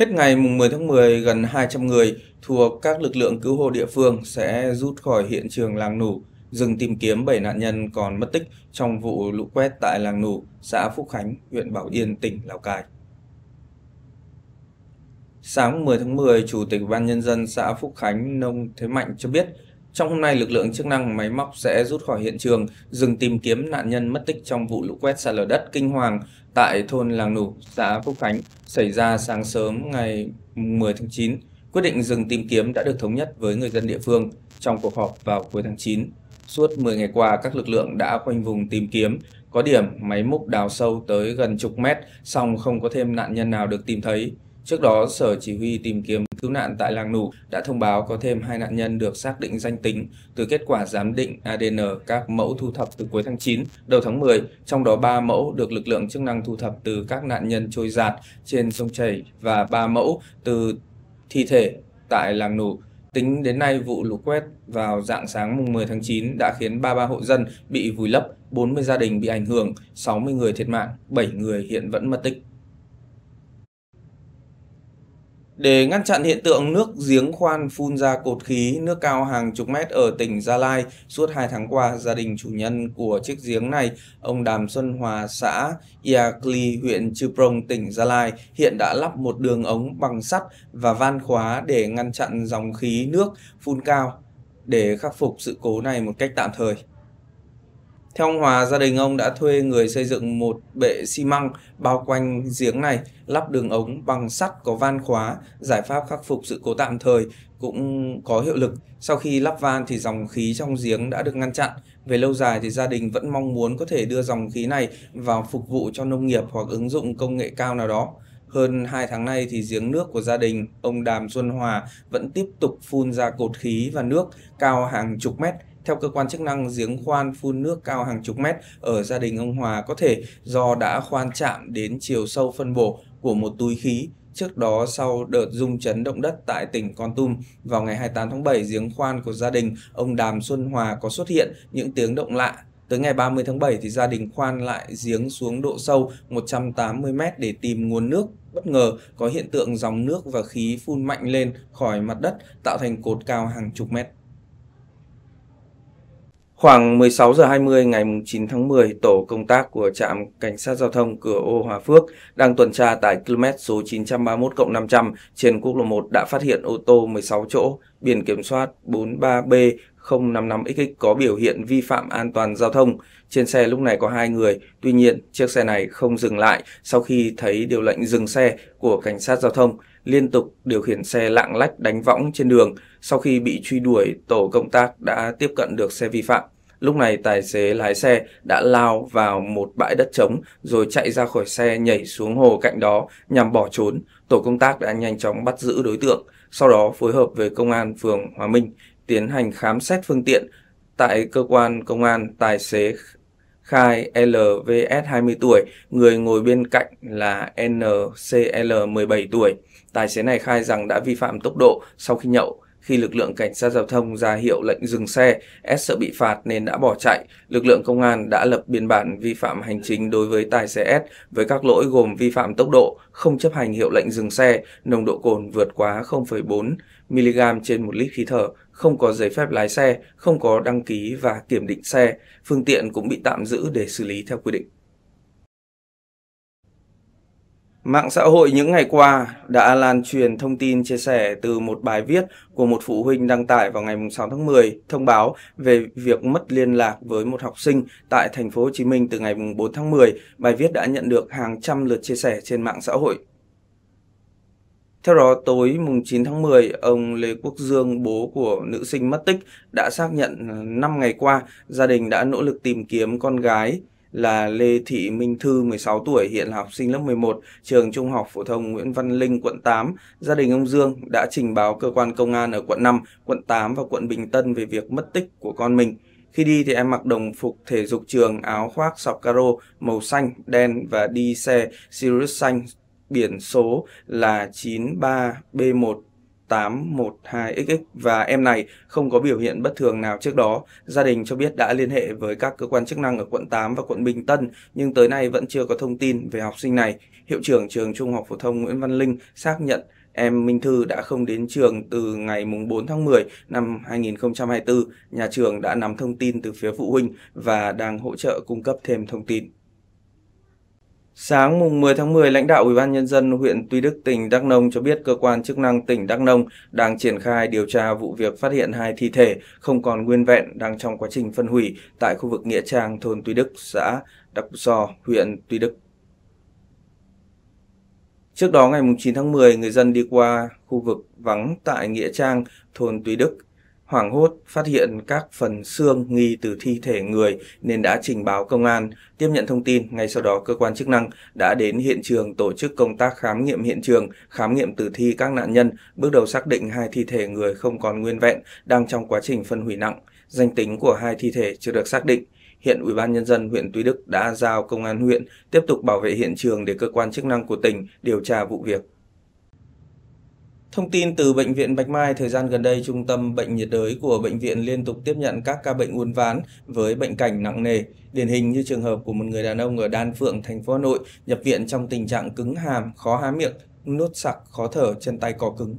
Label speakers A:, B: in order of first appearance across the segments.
A: Hết ngày 10 tháng 10, gần 200 người thuộc các lực lượng cứu hộ địa phương sẽ rút khỏi hiện trường làng Nủ, dừng tìm kiếm 7 nạn nhân còn mất tích trong vụ lũ quét tại làng Nủ, xã Phúc Khánh, huyện Bảo Yên, tỉnh Lào Cai. Sáng 10 tháng 10, Chủ tịch Ban Nhân dân xã Phúc Khánh Nông Thế Mạnh cho biết, trong hôm nay, lực lượng chức năng máy móc sẽ rút khỏi hiện trường, dừng tìm kiếm nạn nhân mất tích trong vụ lũ quét sạt lở đất kinh hoàng tại thôn Làng Nủ, xã Phúc Khánh, xảy ra sáng sớm ngày 10 tháng 9. Quyết định dừng tìm kiếm đã được thống nhất với người dân địa phương trong cuộc họp vào cuối tháng 9. Suốt 10 ngày qua, các lực lượng đã khoanh vùng tìm kiếm, có điểm máy múc đào sâu tới gần chục mét, song không có thêm nạn nhân nào được tìm thấy. Trước đó, Sở Chỉ huy tìm kiếm cứu nạn tại Làng Nủ đã thông báo có thêm hai nạn nhân được xác định danh tính từ kết quả giám định ADN các mẫu thu thập từ cuối tháng 9, đầu tháng 10, trong đó 3 mẫu được lực lượng chức năng thu thập từ các nạn nhân trôi giạt trên sông chảy và 3 mẫu từ thi thể tại Làng Nủ. Tính đến nay, vụ lũ quét vào dạng sáng mùng 10 tháng 9 đã khiến 33 hộ dân bị vùi lấp, 40 gia đình bị ảnh hưởng, 60 người thiệt mạng, 7 người hiện vẫn mất tích. Để ngăn chặn hiện tượng nước giếng khoan phun ra cột khí nước cao hàng chục mét ở tỉnh Gia Lai, suốt 2 tháng qua, gia đình chủ nhân của chiếc giếng này, ông Đàm Xuân Hòa, xã Iakli, huyện Chư Prong, tỉnh Gia Lai, hiện đã lắp một đường ống bằng sắt và van khóa để ngăn chặn dòng khí nước phun cao để khắc phục sự cố này một cách tạm thời. Theo ông Hòa, gia đình ông đã thuê người xây dựng một bệ xi măng bao quanh giếng này, lắp đường ống bằng sắt có van khóa, giải pháp khắc phục sự cố tạm thời cũng có hiệu lực. Sau khi lắp van thì dòng khí trong giếng đã được ngăn chặn. Về lâu dài thì gia đình vẫn mong muốn có thể đưa dòng khí này vào phục vụ cho nông nghiệp hoặc ứng dụng công nghệ cao nào đó. Hơn 2 tháng nay thì giếng nước của gia đình ông Đàm Xuân Hòa vẫn tiếp tục phun ra cột khí và nước cao hàng chục mét theo cơ quan chức năng, giếng khoan phun nước cao hàng chục mét ở gia đình ông Hòa có thể do đã khoan chạm đến chiều sâu phân bổ của một túi khí Trước đó, sau đợt rung chấn động đất tại tỉnh Con Tum, vào ngày 28 tháng 7, giếng khoan của gia đình ông Đàm Xuân Hòa có xuất hiện những tiếng động lạ. Tới ngày 30 tháng 7 thì gia đình khoan lại giếng xuống độ sâu 180 mét để tìm nguồn nước. Bất ngờ có hiện tượng dòng nước và khí phun mạnh lên khỏi mặt đất tạo thành cột cao hàng chục mét. Khoảng 16 giờ 20 ngày 9 tháng 10, tổ công tác của trạm cảnh sát giao thông cửa ô Hòa Phước đang tuần tra tại km số 931 500 trên quốc lộ 1 đã phát hiện ô tô 16 chỗ biển kiểm soát 43B 055XX có biểu hiện vi phạm an toàn giao thông. Trên xe lúc này có hai người, tuy nhiên chiếc xe này không dừng lại sau khi thấy điều lệnh dừng xe của cảnh sát giao thông liên tục điều khiển xe lạng lách đánh võng trên đường. Sau khi bị truy đuổi, tổ công tác đã tiếp cận được xe vi phạm. Lúc này tài xế lái xe đã lao vào một bãi đất trống rồi chạy ra khỏi xe nhảy xuống hồ cạnh đó nhằm bỏ trốn. Tổ công tác đã nhanh chóng bắt giữ đối tượng, sau đó phối hợp với công an phường Hòa Minh tiến hành khám xét phương tiện. Tại cơ quan công an, tài xế Khai LVS 20 tuổi, người ngồi bên cạnh là NCL 17 tuổi. Tài xế này khai rằng đã vi phạm tốc độ sau khi nhậu. Khi lực lượng cảnh sát giao thông ra hiệu lệnh dừng xe, S sợ bị phạt nên đã bỏ chạy. Lực lượng công an đã lập biên bản vi phạm hành chính đối với tài xế S với các lỗi gồm vi phạm tốc độ, không chấp hành hiệu lệnh dừng xe, nồng độ cồn vượt quá 0,4 mg trên một lít khí thở không có giấy phép lái xe, không có đăng ký và kiểm định xe, phương tiện cũng bị tạm giữ để xử lý theo quy định. Mạng xã hội những ngày qua đã lan truyền thông tin chia sẻ từ một bài viết của một phụ huynh đăng tải vào ngày 6 tháng 10 thông báo về việc mất liên lạc với một học sinh tại thành phố Hồ Chí Minh từ ngày 4 tháng 10. Bài viết đã nhận được hàng trăm lượt chia sẻ trên mạng xã hội. Theo đó, tối mùng 9 tháng 10, ông Lê Quốc Dương, bố của nữ sinh mất tích, đã xác nhận 5 ờ, ngày qua gia đình đã nỗ lực tìm kiếm con gái là Lê Thị Minh Thư, 16 tuổi, hiện là học sinh lớp 11, trường Trung học Phổ thông Nguyễn Văn Linh, quận 8. Gia đình ông Dương đã trình báo cơ quan công an ở quận 5, quận 8 và quận Bình Tân về việc mất tích của con mình. Khi đi thì em mặc đồng phục thể dục trường, áo khoác sọc caro màu xanh, đen và đi xe Sirius xanh biển số là 93 b 1812 xx và em này không có biểu hiện bất thường nào trước đó. Gia đình cho biết đã liên hệ với các cơ quan chức năng ở quận 8 và quận Bình Tân nhưng tới nay vẫn chưa có thông tin về học sinh này. Hiệu trưởng trường Trung học phổ thông Nguyễn Văn Linh xác nhận em Minh Thư đã không đến trường từ ngày 4 tháng 10 năm 2024. Nhà trường đã nắm thông tin từ phía phụ huynh và đang hỗ trợ cung cấp thêm thông tin. Sáng mùng 10 tháng 10, lãnh đạo Ủy ban nhân dân huyện Tuy Đức tỉnh Đắk Nông cho biết cơ quan chức năng tỉnh Đắk Nông đang triển khai điều tra vụ việc phát hiện hai thi thể không còn nguyên vẹn đang trong quá trình phân hủy tại khu vực nghĩa trang thôn Tuy Đức, xã Đắk So, huyện Tuy Đức. Trước đó ngày 9 tháng 10, người dân đi qua khu vực vắng tại nghĩa trang thôn Tuy Đức hoảng hốt phát hiện các phần xương nghi từ thi thể người nên đã trình báo công an. Tiếp nhận thông tin, ngay sau đó cơ quan chức năng đã đến hiện trường tổ chức công tác khám nghiệm hiện trường, khám nghiệm tử thi các nạn nhân, bước đầu xác định hai thi thể người không còn nguyên vẹn, đang trong quá trình phân hủy nặng. Danh tính của hai thi thể chưa được xác định hiện Ủy ban nhân dân huyện Tuy Đức đã giao công an huyện tiếp tục bảo vệ hiện trường để cơ quan chức năng của tỉnh điều tra vụ việc. Thông tin từ Bệnh viện Bạch Mai, thời gian gần đây, Trung tâm Bệnh nhiệt đới của bệnh viện liên tục tiếp nhận các ca bệnh uốn ván với bệnh cảnh nặng nề. Điển hình như trường hợp của một người đàn ông ở Đan Phượng, thành phố Hà Nội, nhập viện trong tình trạng cứng hàm, khó há miệng, nuốt sặc, khó thở, chân tay co cứng.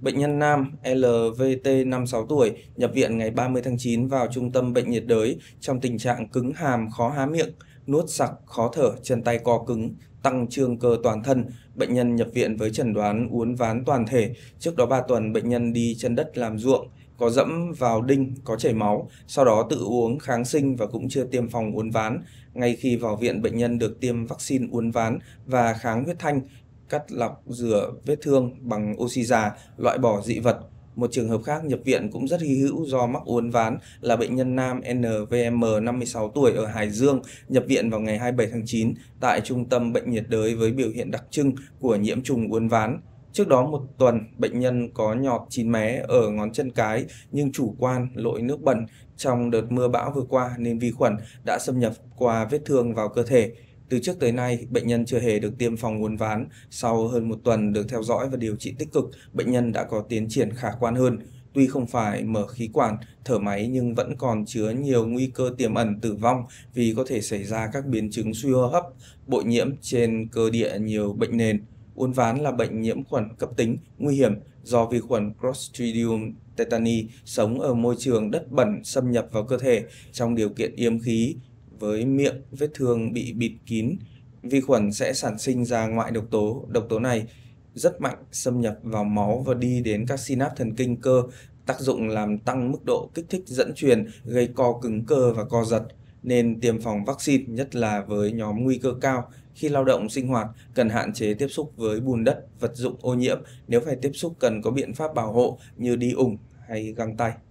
A: Bệnh nhân nam LVT 56 tuổi nhập viện ngày 30 tháng 9 vào trung tâm bệnh nhiệt đới trong tình trạng cứng hàm, khó há miệng, nuốt sặc, khó thở, chân tay co cứng, tăng trương cơ toàn thân. Bệnh nhân nhập viện với chẩn đoán uốn ván toàn thể. Trước đó 3 tuần, bệnh nhân đi chân đất làm ruộng, có dẫm vào đinh, có chảy máu, sau đó tự uống kháng sinh và cũng chưa tiêm phòng uốn ván. Ngay khi vào viện, bệnh nhân được tiêm vaccine uốn ván và kháng huyết thanh, cắt lọc rửa vết thương bằng oxy già, loại bỏ dị vật. Một trường hợp khác nhập viện cũng rất hy hữu do mắc uốn ván là bệnh nhân nam NVM 56 tuổi ở Hải Dương nhập viện vào ngày 27 tháng 9 tại trung tâm bệnh nhiệt đới với biểu hiện đặc trưng của nhiễm trùng uốn ván. Trước đó một tuần, bệnh nhân có nhọt chín mé ở ngón chân cái nhưng chủ quan lội nước bẩn trong đợt mưa bão vừa qua nên vi khuẩn đã xâm nhập qua vết thương vào cơ thể. Từ trước tới nay, bệnh nhân chưa hề được tiêm phòng uốn ván. Sau hơn một tuần được theo dõi và điều trị tích cực, bệnh nhân đã có tiến triển khả quan hơn. Tuy không phải mở khí quản, thở máy nhưng vẫn còn chứa nhiều nguy cơ tiềm ẩn tử vong vì có thể xảy ra các biến chứng suy hô hấp, bội nhiễm trên cơ địa nhiều bệnh nền. Uốn ván là bệnh nhiễm khuẩn cấp tính, nguy hiểm do vi khuẩn Clostridium tetani sống ở môi trường đất bẩn xâm nhập vào cơ thể trong điều kiện yếm khí, với miệng vết thương bị bịt kín, vi khuẩn sẽ sản sinh ra ngoại độc tố. Độc tố này rất mạnh xâm nhập vào máu và đi đến các synap thần kinh cơ, tác dụng làm tăng mức độ kích thích dẫn truyền, gây co cứng cơ và co giật. Nên tiêm phòng vaccine, nhất là với nhóm nguy cơ cao, khi lao động sinh hoạt cần hạn chế tiếp xúc với bùn đất, vật dụng ô nhiễm, nếu phải tiếp xúc cần có biện pháp bảo hộ như đi ủng hay găng tay.